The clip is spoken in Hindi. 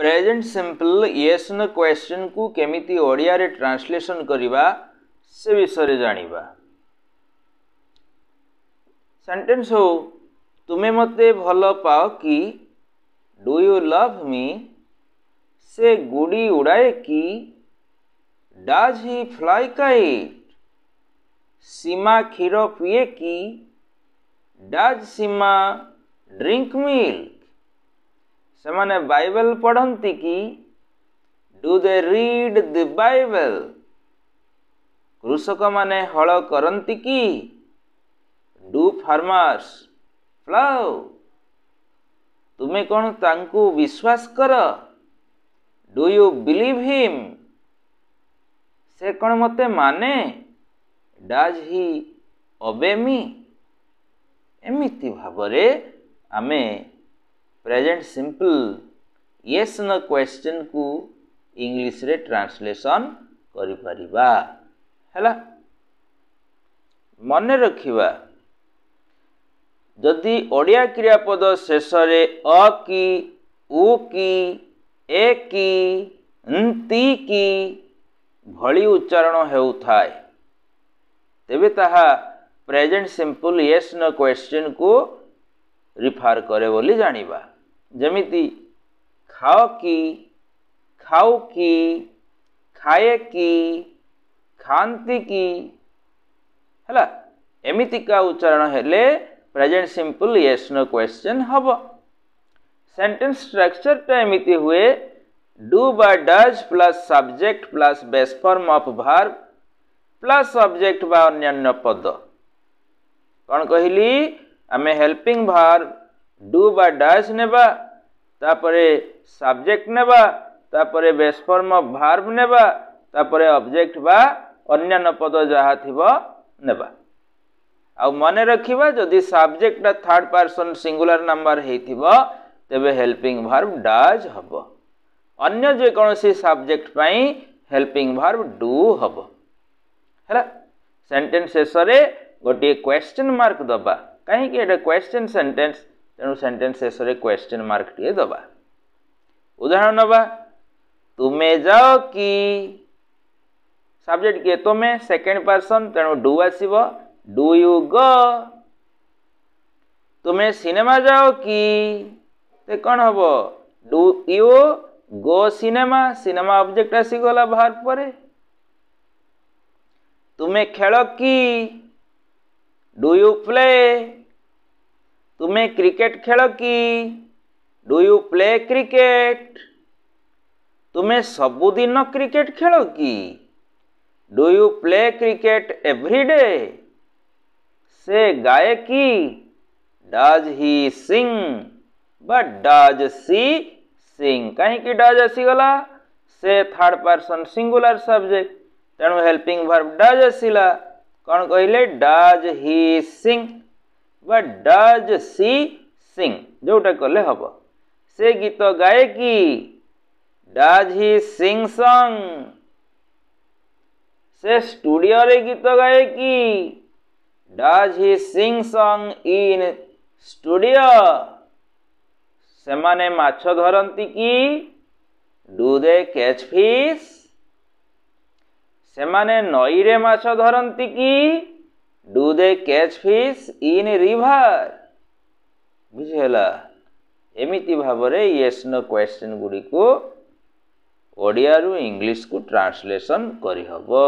present simple yes no question को केमी ओडिया ट्रांसलेसन करवा से विषय जाणी सेन्टेन्स हो तुम्हें मत भल पाओ कि डु यू लव मी से गुड़ी उड़ाए कि डाज हि फ्लाय सीमा क्षीर पिए कि डाज सीमा ड्रिंक मिल ସେମାନେ ବାଇବେଲ ପଢ଼ନ୍ତି କି ଡୁ ଦେ ରିଡ୍ ଦି ବାଇବେଲ କୃଷକମାନେ ହଳ କରନ୍ତି କି ଡୁ ଫାର୍ମର୍ସ ପ୍ଲାଓ ତୁମେ କ'ଣ ତାଙ୍କୁ ବିଶ୍ୱାସ କର ଡୁ ୟୁ ବିଲିଭ୍ ହିମ୍ ସେ କ'ଣ ମୋତେ ମାନେ ଡାଜ୍ ହି ଅବେମି ଏମିତି ଭାବରେ ଆମେ present simple yes no question को इंग्लीश रे ट्रांसलेशन हैला मन रखा जदि ओडिया क्रियापद शेष अ कि उ कि ए कि की भली उच्चारण हो तेबे तेज ताेजेट सिंपल यस न क्वेश्चन को रिफार करे बोली जानवा जमी खाओ कि खाओ कि खाए कि खाती कि है एमतीका उच्चारण हेले present simple yes no question हम स्ट्रक्चर स्ट्रक्चरटा एमती हुए डू बा does plus subject plus base form of verb plus subject बा अन्न्य पद कौन कहली आम हेल्पिंग भार्ब डू बा डाज नेबा तापरे सब्जेक्ट नेबा तापरे बेस फॉर्म ऑफ भार्ब नेबा तापरे ऑब्जेक्ट बा अन्यान्य पद जहाँ थिबो नेबा ଆଉ ମନେ ରଖିବା ଯଦି ସବଜେକ୍ଟଟା ଥାର୍ଡ଼ ପର୍ସନ୍ ସିଙ୍ଗୁଲାର ନମ୍ବର ହେଇଥିବ ତେବେ ହେଲ୍ପିଂ ଭର୍ବ ଡଜ୍ ହେବ ଅନ୍ୟ ଯେକୌଣସି ସବଜେକ୍ଟ ପାଇଁ ହେଲ୍ପିଂ ଭର୍ବ ଡୁ ହେବ ହେଲା ସେଣ୍ଟେନ୍ସ ଶେଷରେ ଗୋଟିଏ କ୍ୱେଶ୍ଚିନ୍ ମାର୍କ ଦେବା कहीं क्वेश्चन सेन्टेन्स तेणु सेन्टेन्स शेष से क्वेश्चन मार्क टे दबा उदाहरण नवा तुम्हें जाओ कि सब्जेक्ट किए तुम्हें सेकेंड पर्सन तेणु डु आस डु यू ग तुम्हें सिनेमा जाओ कि कौन हम do you go cinema cinema object आसीगला बाहर पर तुम्हें खेल कि डु यू प्ले तुम्हें क्रिकेट खेल कि डु यू प्ले क्रिकेट तुम्हें सबुदिन क्रिकेट खेल कि do you play cricket every day से गाए कि डज हि सिंग बट डज सी सिंग कहीं डज आसीगला से थर्ड पर्सन सिंगुलर सब्जेक्ट तेणु हेल्पिंग भर्ब डज आसला कौन कहले डज हि सिंग ବା ଡଜ୍ ସି ସିଂ ଯେଉଁଟା କଲେ ହେବ ସେ ଗୀତ ଗାଏ କି ଡଜ୍ ହି ସିଂ ସଙ୍ଗ ସେ ଷ୍ଟୁଡ଼ିଓରେ ଗୀତ ଗାଏ କି does he sing song in studio ସେମାନେ ମାଛ ଧରନ୍ତି କି ଡୁ ଦେ କ୍ୟାଚ୍ ଫିସ୍ ସେମାନେ ନଈରେ ମାଛ ଧରନ୍ତି କି do they catch fish in river ବୁଝିହେଲା ଏମିତି ଭାବରେ ୟେସ୍ ନୋ କ୍ୱେଶ୍ଚିନ୍ ଗୁଡ଼ିକୁ ଓଡ଼ିଆରୁ ଇଂଲିଶକୁ ଟ୍ରାନ୍ସଲେସନ୍ କରିହେବ